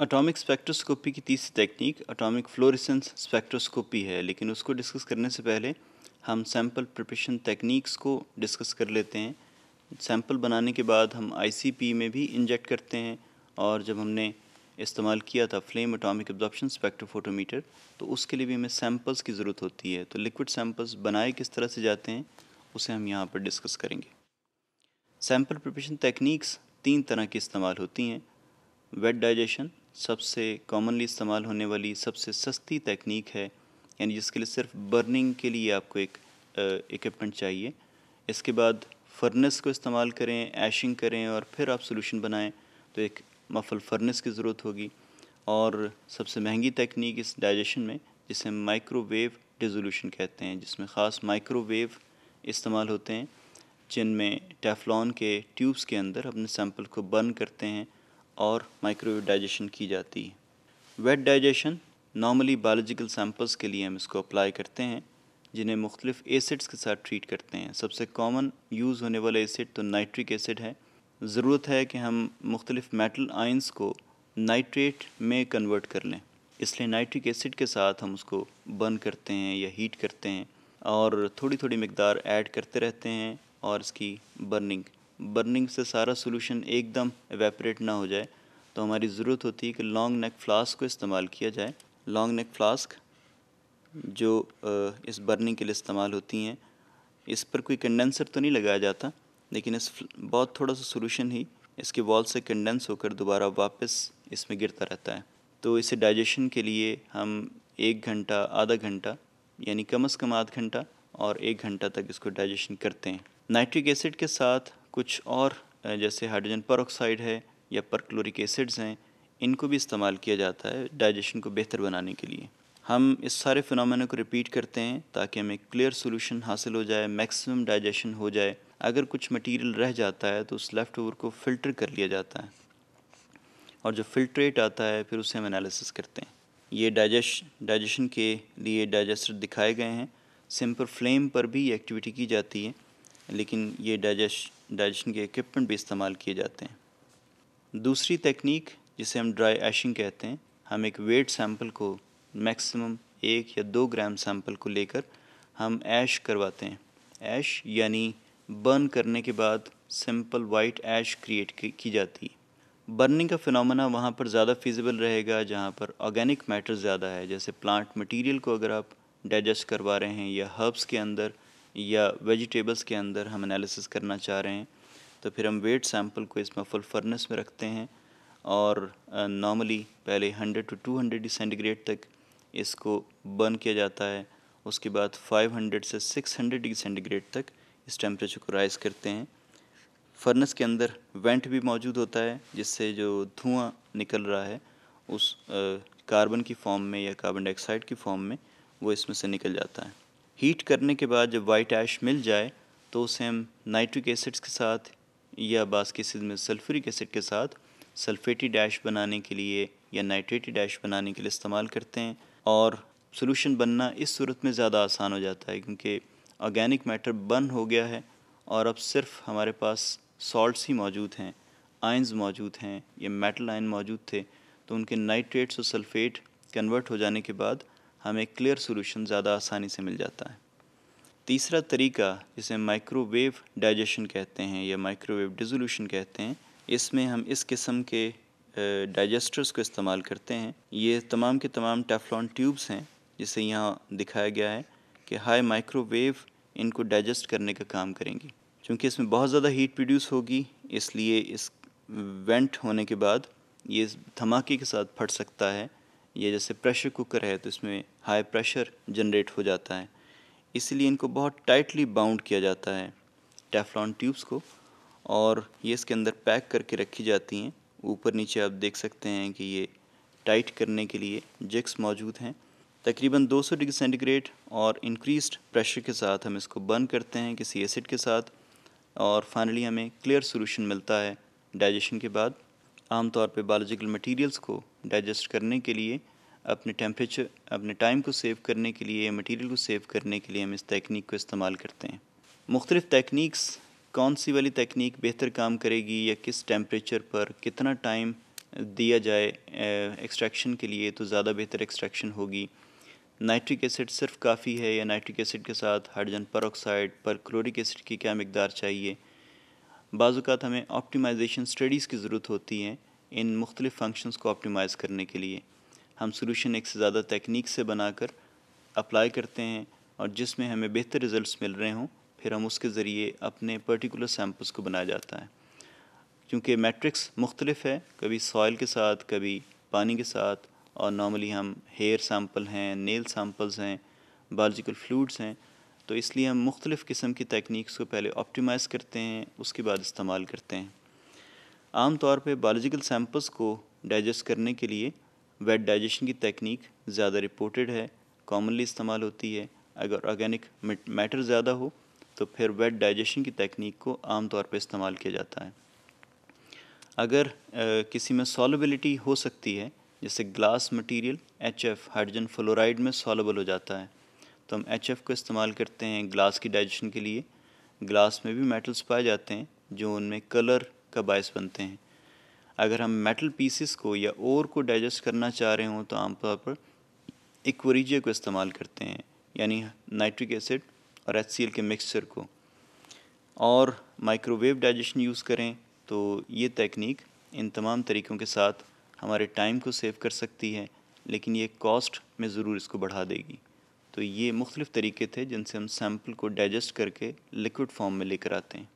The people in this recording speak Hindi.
अटोमिक स्पेक्ट्रोस्कोपी की तीसरी तकनीक अटोमिक फ्लोरिसेंस स्पेक्ट्रोस्कोपी है लेकिन उसको डिस्कस करने से पहले हम सैम्पल प्रिपरेशन टेक्निक्स को डिस्कस कर लेते हैं सैम्पल बनाने के बाद हम आईसीपी में भी इंजेक्ट करते हैं और जब हमने इस्तेमाल किया था फ्लेम अटोमिक एब्जॉर्प्शन स्पेक्ट्रोफोटोमीटर तो उसके लिए भी हमें सैम्पल्स की ज़रूरत होती है तो लिक्विड सैम्पल्स बनाए किस तरह से जाते हैं उसे हम यहाँ पर डिस्कस करेंगे सैम्पल प्रिपरेशन टेक्निक्स तीन तरह की इस्तेमाल होती हैं वेट डाइजेशन सबसे कॉमनली इस्तेमाल होने वाली सबसे सस्ती तकनीक है यानी जिसके लिए सिर्फ बर्निंग के लिए आपको एक इक्विपमेंट चाहिए इसके बाद फर्नेस को इस्तेमाल करें ऐशिंग करें और फिर आप सोल्यूशन बनाएं तो एक मफल फर्नेस की ज़रूरत होगी और सबसे महंगी तकनीक इस डाइजेशन में जिसे माइक्रोवेव डिजोल्यूशन कहते हैं जिसमें ख़ास माइक्रोवेव इस्तेमाल होते हैं जिनमें टेफलॉन के ट्यूब्स के अंदर अपने सैंपल को बर्न करते हैं और माइक्रोवेव डाइजेशन की जाती है wet digestion normally biological samples के लिए हम इसको अप्लाई करते हैं जिन्हें मुख्तलिफ एसिड्स के साथ ट्रीट करते हैं सबसे कॉमन यूज़ होने वाला एसिड तो नाइट्रिक एसिड है ज़रूरत है कि हम मुख्तलिफ मेटल आइंस को नाइट्रेट में कन्वर्ट कर लें इसलिए नाइट्रिक एसिड के साथ हम उसको बर्न करते हैं या हीट करते हैं और थोड़ी थोड़ी मकदार ऐड करते रहते हैं और इसकी बर्निंग बर्निंग से सारा सोल्यूशन एकदम एवेपरेट ना हो जाए तो हमारी ज़रूरत होती है कि लॉन्ग नेक फ्लास्क को इस्तेमाल किया जाए लॉन्ग नेक फ्लास्क जो इस बर्निंग के लिए इस्तेमाल होती हैं इस पर कोई कंडेंसर तो नहीं लगाया जाता लेकिन इस बहुत थोड़ा सा सोल्यूशन ही इसके वॉल से कंडेंस होकर दोबारा वापस इसमें गिरता रहता है तो इसे डाइजेशन के लिए हम एक घंटा आधा घंटा यानी कम अज़ कम आध घंटा और एक घंटा तक इसको डाइजेशन करते हैं नाइट्रिक एसिड के साथ कुछ और जैसे हाइड्रोजन पर है या परक्लोरिक एसिड्स हैं इनको भी इस्तेमाल किया जाता है डाइजेशन को बेहतर बनाने के लिए हम इस सारे फिनोमेना को रिपीट करते हैं ताकि हमें क्लियर सोल्यूशन हासिल हो जाए मैक्सिमम डाइजेशन हो जाए अगर कुछ मटेरियल रह जाता है तो उस लेफ़्ट ओवर को फ़िल्टर कर लिया जाता है और जो फिल्ट्रेट आता है फिर उसे हम एनालिसिस करते हैं ये डाइजेश डाइजेशन के लिए डाइजेस्टर दिखाए गए हैं सिंपल फ्लेम पर भी एक्टिविटी की जाती है लेकिन ये डाइजेश डाइजेशन के इक्विपमेंट भी इस्तेमाल किए जाते हैं दूसरी तकनीक जिसे हम ड्राई ऐशिंग कहते हैं हम एक वेट सैम्पल को मैक्सिमम एक या दो ग्राम सैम्पल को लेकर हम ऐश करवाते हैं ऐश यानी बर्न करने के बाद सिंपल वाइट ऐश क्रिएट की जाती है बर्निंग का फिनमिना वहाँ पर ज़्यादा फिजिबल रहेगा जहाँ पर ऑर्गेनिक मैटर ज़्यादा है जैसे प्लांट मटेरियल को अगर आप डाइजेस्ट करवा रहे हैं या हर्ब्स के अंदर या वेजिटेबल्स के अंदर हम एनालिसिस करना चाह रहे हैं तो फिर हम वेट सैम्पल को इसमें फुल फर्नेस में रखते हैं और नॉर्मली पहले 100 टू 200 सेंटीग्रेड तक इसको बर्न किया जाता है उसके बाद 500 से 600 डिग्री सेंटीग्रेड तक इस टेम्परेचर को राइज़ करते हैं फर्नेस के अंदर वेंट भी मौजूद होता है जिससे जो धुआं निकल रहा है उस कार्बन की फॉर्म में या कार्बन डाइऑक्साइड की फॉर्म में वो इसमें से निकल जाता है हीट करने के बाद जब वाइट ऐश मिल जाए तो उसे हम नाइट्रिक एसिड्स के साथ या बास केसेस में सल्फ्यूरिक एसिड के साथ सल्फेटी ऐश बनाने के लिए या नाइट्रेटी ऐश बनाने के लिए इस्तेमाल करते हैं और सोल्यूशन बनना इस सूरत में ज़्यादा आसान हो जाता है क्योंकि ऑर्गेनिक मैटर बर्न हो गया है और अब सिर्फ हमारे पास सॉल्ट्स ही मौजूद हैं आइंस मौजूद हैं या मेटल आयन मौजूद थे तो उनके नाइट्रेट्स और सल्फेट कन्वर्ट हो जाने के बाद हमें क्लियर सोल्यूशन ज़्यादा आसानी से मिल जाता है तीसरा तरीका जिसे माइक्रोवेव डाइजेशन कहते हैं या माइक्रोवेव डिजोल्यूशन कहते हैं इसमें हम इस किस्म के डाइजेस्टर्स को इस्तेमाल करते हैं ये तमाम के तमाम टेफलॉन ट्यूब्स हैं जिसे यहाँ दिखाया गया है कि हाई माइक्रोवेव इनको डाइजेस्ट करने का काम करेंगी क्योंकि इसमें बहुत ज़्यादा हीट प्रोड्यूस होगी इसलिए इस वेंट होने के बाद ये धमाके के साथ फट सकता है ये जैसे प्रेशर कुकर है तो इसमें हाई प्रेशर जनरेट हो जाता है इसलिए इनको बहुत टाइटली बाउंड किया जाता है टेफलॉन ट्यूब्स को और ये इसके अंदर पैक करके रखी जाती हैं ऊपर नीचे आप देख सकते हैं कि ये टाइट करने के लिए जिक्स मौजूद हैं तकरीबन 200 डिग्री सेंटीग्रेड और इंक्रीज्ड प्रेशर के साथ हम इसको बर्न करते हैं किसी एसिड के साथ और फाइनली हमें क्लियर सोलूशन मिलता है डाइजेशन के बाद आमतौर पे बायोलॉजिकल मटेरियल्स को डाइजेस्ट करने के लिए अपने टेम्परेचर अपने टाइम को सेव करने के लिए मटेरियल को सेव करने के लिए हम इस तकनीक को इस्तेमाल करते हैं मुख्तलिफ़ टेक्निक्स कौन सी वाली तकनीक बेहतर काम करेगी या किस टेम्परेचर पर कितना टाइम दिया जाए एक्सट्रैक्शन के लिए तो ज़्यादा बेहतर एक्सट्रैक्शन होगी नाइट्रिक एसिड सिर्फ काफ़ी है या नाइट्रिक एसिड के साथ hydrogen peroxide perchloric acid की क्या मकदार चाहिए बाज़ात हमें ऑप्टिमाइजेशन स्टडीज़ की ज़रूरत होती है इन मुख्तलिफ़ फंक्शंस को ऑप्टिमाइज़ करने के लिए हम सोलूशन एक से ज़्यादा तकनीक से बनाकर अप्लाई करते हैं और जिसमें हमें बेहतर रिज़ल्ट मिल रहे हों फिर हम उसके ज़रिए अपने पर्टिकुलर सैम्पल्स को बनाया जाता है क्योंकि मैट्रिक्स मुख्तलिफ है कभी सॉइल के साथ कभी पानी के साथ और नॉर्मली हम हेयर सैम्पल हैं नेल सैम्पल्स हैं बायोलॉजिकल फ्लूड्स हैं तो इसलिए हम मुख्तलिफ़ किस्म की टेक्निक्स को पहले ऑप्टिमाइज़ करते हैं उसके बाद इस्तेमाल करते हैं आमतौर पर बायोलॉजिकल सैंपल्स को डाइजेस्ट करने के लिए वेट डाइजेशन की तकनीक ज़्यादा रिपोर्टेड है कॉमनली इस्तेमाल होती है अगर ऑर्गेनिक मैटर ज़्यादा हो तो फिर वेट डाइजेशन की तकनीक को आमतौर पर इस्तेमाल किया जाता है अगर आ, किसी में सॉलेबिलिटी हो सकती है जैसे glass material H F hydrogen fluoride में सॉलेबल हो जाता है तो हम एच एफ को इस्तेमाल करते हैं ग्लास की डाइजेशन के लिए ग्लास में भी मेटल्स पाए जाते हैं जो उनमें कलर का बायस बनते हैं अगर हम मेटल पीसेस को या और को डाइजेस्ट करना चाह रहे हों तो आमतौर पर इक्वरीजिया को इस्तेमाल करते हैं यानी नाइट्रिक एसिड और एच के मिक्सचर को और माइक्रोवेव डाइजेशन यूज़ करें तो ये तकनीक इन तमाम तरीक़ों के साथ हमारे टाइम को सेव कर सकती है लेकिन ये कॉस्ट में ज़रूर इसको बढ़ा देगी तो ये मुख्तलिफ़ तरीके थे जिनसे हम सैम्पल को डाइजेस्ट करके लिक्विड फॉर्म में लेकर आते हैं